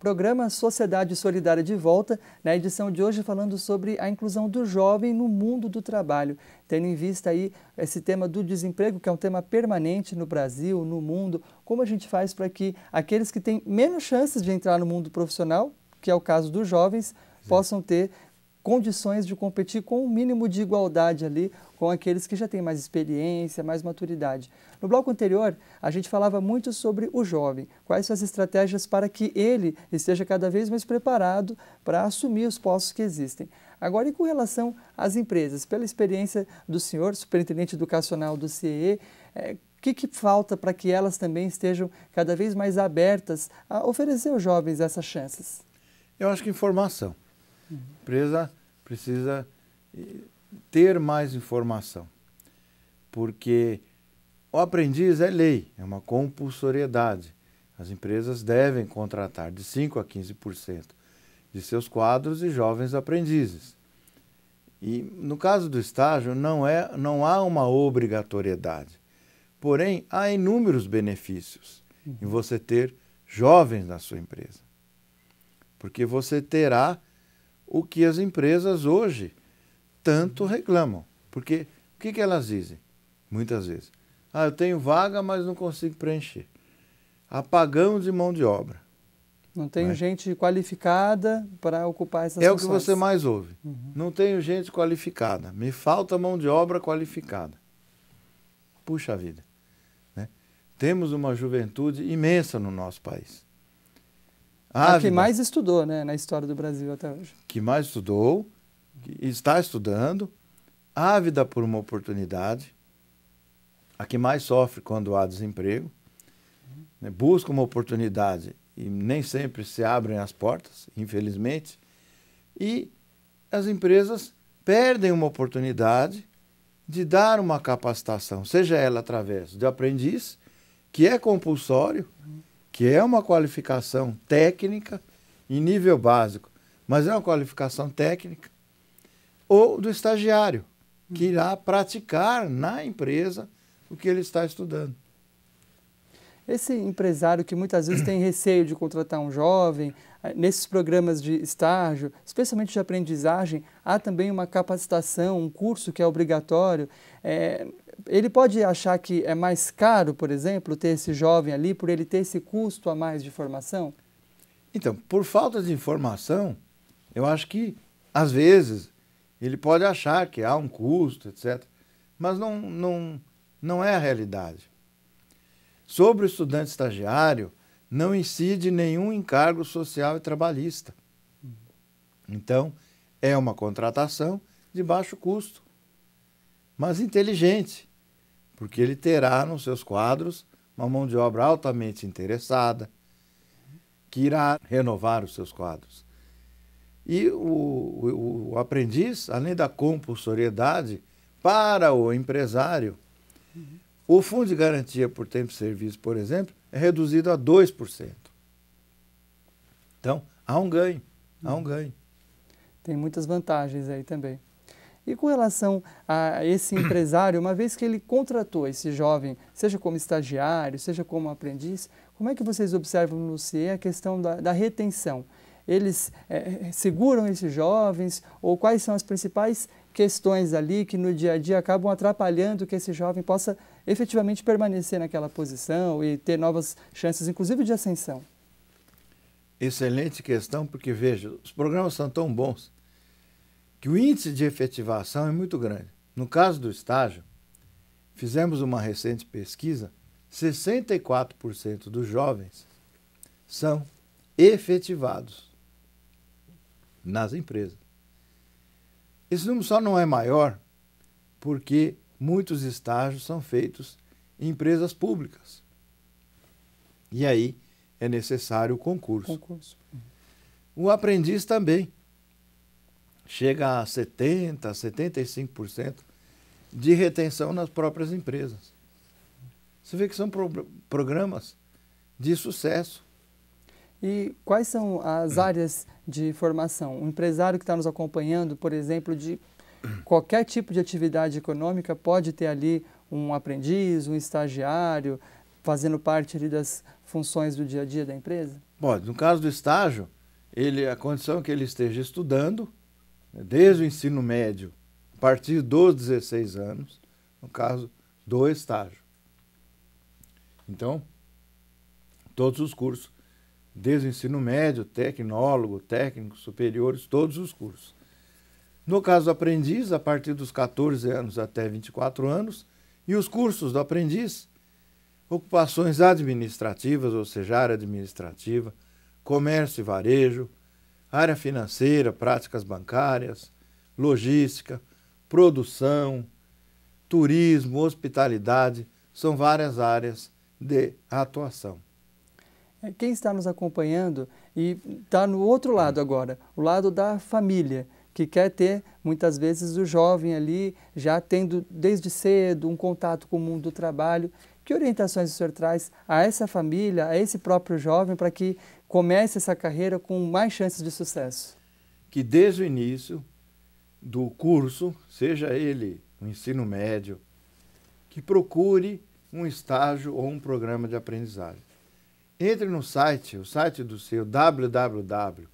Programa Sociedade Solidária de Volta, na edição de hoje falando sobre a inclusão do jovem no mundo do trabalho, tendo em vista aí esse tema do desemprego, que é um tema permanente no Brasil, no mundo, como a gente faz para que aqueles que têm menos chances de entrar no mundo profissional, que é o caso dos jovens, possam ter condições de competir com um mínimo de igualdade ali com aqueles que já têm mais experiência, mais maturidade. No bloco anterior, a gente falava muito sobre o jovem, quais são as estratégias para que ele esteja cada vez mais preparado para assumir os postos que existem. Agora, e com relação às empresas, pela experiência do senhor, superintendente educacional do CEE, é, o eh, que, que, falta para que elas também estejam cada vez mais abertas a oferecer aos jovens essas chances? Eu acho que informação. A empresa precisa eh, ter mais informação, porque o aprendiz é lei, é uma compulsoriedade. As empresas devem contratar de 5 a 15% de seus quadros e jovens aprendizes. E no caso do estágio, não, é, não há uma obrigatoriedade. Porém, há inúmeros benefícios em uhum. você ter jovens na sua empresa. Porque você terá o que as empresas hoje tanto reclamam. Porque o que, que elas dizem? Muitas vezes. Ah, eu tenho vaga, mas não consigo preencher. Apagão de mão de obra. Não tenho né? gente qualificada para ocupar essas É funções. o que você mais ouve. Uhum. Não tenho gente qualificada. Me falta mão de obra qualificada. Puxa vida. Né? Temos uma juventude imensa no nosso país. A que mais estudou né, na história do Brasil até hoje. Que mais estudou, está estudando, ávida por uma oportunidade, a que mais sofre quando há desemprego, né, busca uma oportunidade e nem sempre se abrem as portas, infelizmente, e as empresas perdem uma oportunidade de dar uma capacitação, seja ela através de aprendiz, que é compulsório. Uhum que é uma qualificação técnica em nível básico, mas é uma qualificação técnica, ou do estagiário, que irá praticar na empresa o que ele está estudando. Esse empresário que muitas vezes tem receio de contratar um jovem, eh, nesses programas de estágio, especialmente de aprendizagem, há também uma capacitação, um curso que é obrigatório. É, ele pode achar que é mais caro, por exemplo, ter esse jovem ali por ele ter esse custo a mais de formação? Então, por falta de informação, eu acho que, às vezes, ele pode achar que há um custo, etc. Mas não, não, não é a realidade. Sobre o estudante estagiário, não incide nenhum encargo social e trabalhista. Então, é uma contratação de baixo custo, mas inteligente porque ele terá nos seus quadros uma mão de obra altamente interessada, que irá renovar os seus quadros. E o, o, o aprendiz, além da compulsoriedade, para o empresário, uhum. o fundo de garantia por tempo de serviço, por exemplo, é reduzido a 2%. Então, há um ganho, há um uhum. ganho. Tem muitas vantagens aí também. E com relação a esse empresário, uma vez que ele contratou esse jovem, seja como estagiário, seja como aprendiz, como é que vocês observam no CIE a questão da, da retenção? Eles é, seguram esses jovens ou quais são as principais questões ali que no dia a dia acabam atrapalhando que esse jovem possa efetivamente permanecer naquela posição e ter novas chances, inclusive de ascensão? Excelente questão, porque veja, os programas são tão bons que o índice de efetivação é muito grande. No caso do estágio, fizemos uma recente pesquisa, 64% dos jovens são efetivados nas empresas. Esse número só não é maior porque muitos estágios são feitos em empresas públicas. E aí é necessário o concurso. concurso. O aprendiz também chega a 70%, 75% de retenção nas próprias empresas. Você vê que são pro programas de sucesso. E quais são as áreas de formação? O empresário que está nos acompanhando, por exemplo, de qualquer tipo de atividade econômica, pode ter ali um aprendiz, um estagiário, fazendo parte ali das funções do dia a dia da empresa? Pode. No caso do estágio, ele, a condição é que ele esteja estudando desde o ensino médio, a partir dos 16 anos, no caso do estágio. Então, todos os cursos, desde o ensino médio, tecnólogo, técnico, superiores, todos os cursos. No caso do aprendiz, a partir dos 14 anos até 24 anos, e os cursos do aprendiz, ocupações administrativas, ou seja, área administrativa, comércio e varejo, área financeira, práticas bancárias, logística, produção, turismo, hospitalidade, são várias áreas de atuação. É, quem está nos acompanhando e está no outro lado agora, o lado da família, que quer ter muitas vezes o jovem ali já tendo desde cedo um contato com o mundo do trabalho. Que orientações o senhor traz a essa família, a esse próprio jovem, para que comece essa carreira com mais chances de sucesso. Que desde o início do curso, seja ele o ensino médio, que procure um estágio ou um programa de aprendizagem. Entre no site, o site do seu www.ce.org.br.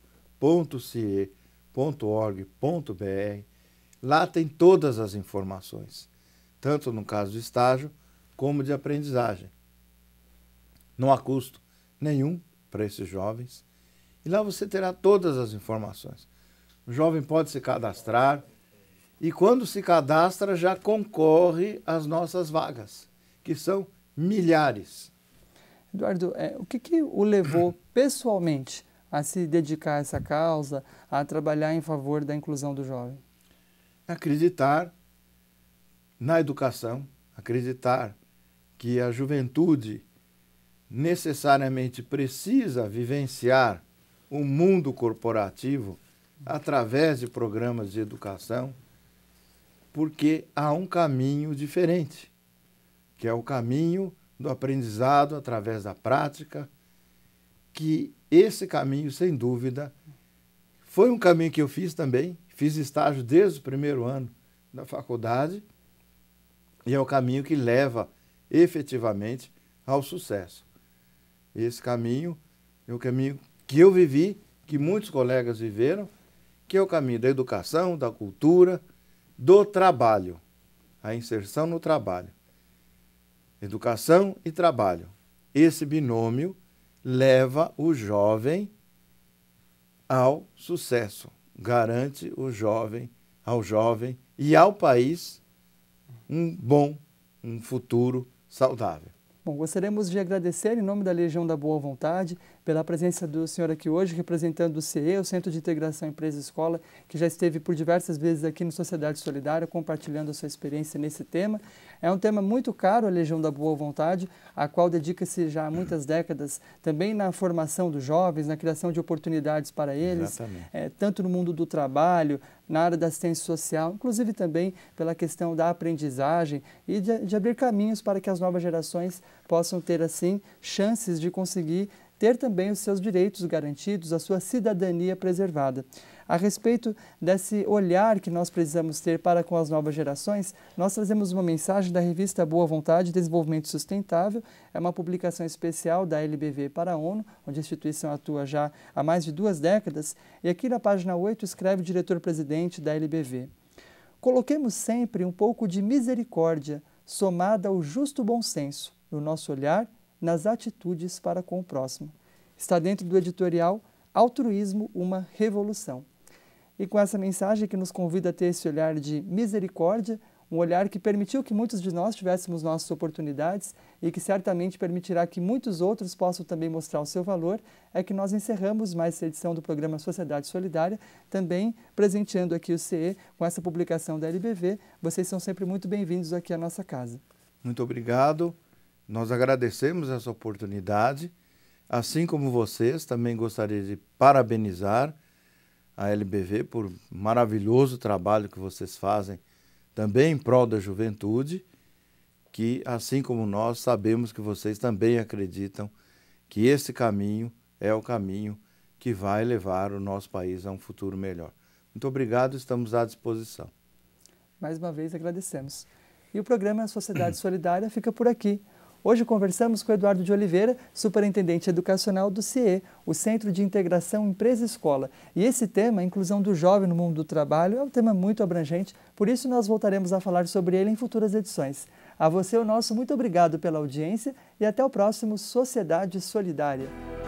Lá tem todas as informações, tanto no caso de estágio como de aprendizagem. Não há custo nenhum para esses jovens. E lá você terá todas as informações. O jovem pode se cadastrar e quando se cadastra já concorre às nossas vagas, que são milhares. Eduardo, é, o que, que o levou pessoalmente a se dedicar a essa causa, a trabalhar em favor da inclusão do jovem? Acreditar na educação, acreditar que a juventude necessariamente precisa vivenciar o um mundo corporativo através de programas de educação, porque há um caminho diferente, que é o caminho do aprendizado através da prática, que esse caminho, sem dúvida, foi um caminho que eu fiz também, fiz estágio desde o primeiro ano da faculdade, e é o caminho que leva efetivamente ao sucesso esse caminho, é o caminho que eu vivi, que muitos colegas viveram, que é o caminho da educação, da cultura, do trabalho, a inserção no trabalho. Educação e trabalho. Esse binômio leva o jovem ao sucesso, garante o jovem, ao jovem e ao país um bom, um futuro saudável. Bom, gostaríamos de agradecer em nome da Legião da Boa Vontade pela presença do senhor aqui hoje, representando o CE, o Centro de Integração Empresa Escola, que já esteve por diversas vezes aqui no Sociedade Solidária, compartilhando a sua experiência nesse tema. É um tema muito caro, a Legião da Boa Vontade, a qual dedica-se já há muitas décadas também na formação dos jovens, na criação de oportunidades para eles, é, tanto no mundo do trabalho, na área da assistência social, inclusive também pela questão da aprendizagem e de, de abrir caminhos para que as novas gerações possam ter, assim, chances de conseguir ter também os seus direitos garantidos, a sua cidadania preservada. A respeito desse olhar que nós precisamos ter para com as novas gerações, nós trazemos uma mensagem da revista Boa Vontade Desenvolvimento Sustentável. É uma publicação especial da LBV para a ONU, onde a instituição atua já há mais de duas décadas. E aqui na página 8 escreve o diretor-presidente da LBV. Coloquemos sempre um pouco de misericórdia somada ao justo bom senso no nosso olhar nas atitudes para com o próximo. Está dentro do editorial Altruísmo, uma Revolução. E com essa mensagem que nos convida a ter esse olhar de misericórdia, um olhar que permitiu que muitos de nós tivéssemos nossas oportunidades e que certamente permitirá que muitos outros possam também mostrar o seu valor, é que nós encerramos mais essa edição do programa Sociedade Solidária, também presenteando aqui o CE com essa publicação da LBV. Vocês são sempre muito bem-vindos aqui à nossa casa. Muito obrigado. Nós agradecemos essa oportunidade, assim como vocês, também gostaria de parabenizar a LBV por maravilhoso trabalho que vocês fazem também em prol da juventude, que assim como nós sabemos que vocês também acreditam que esse caminho é o caminho que vai levar o nosso país a um futuro melhor. Muito obrigado, estamos à disposição. Mais uma vez agradecemos. E o programa Sociedade Solidária fica por aqui. Hoje conversamos com Eduardo de Oliveira, superintendente educacional do CIE, o Centro de Integração Empresa Escola. E esse tema, a inclusão do jovem no mundo do trabalho, é um tema muito abrangente, por isso nós voltaremos a falar sobre ele em futuras edições. A você, o nosso muito obrigado pela audiência e até o próximo Sociedade Solidária.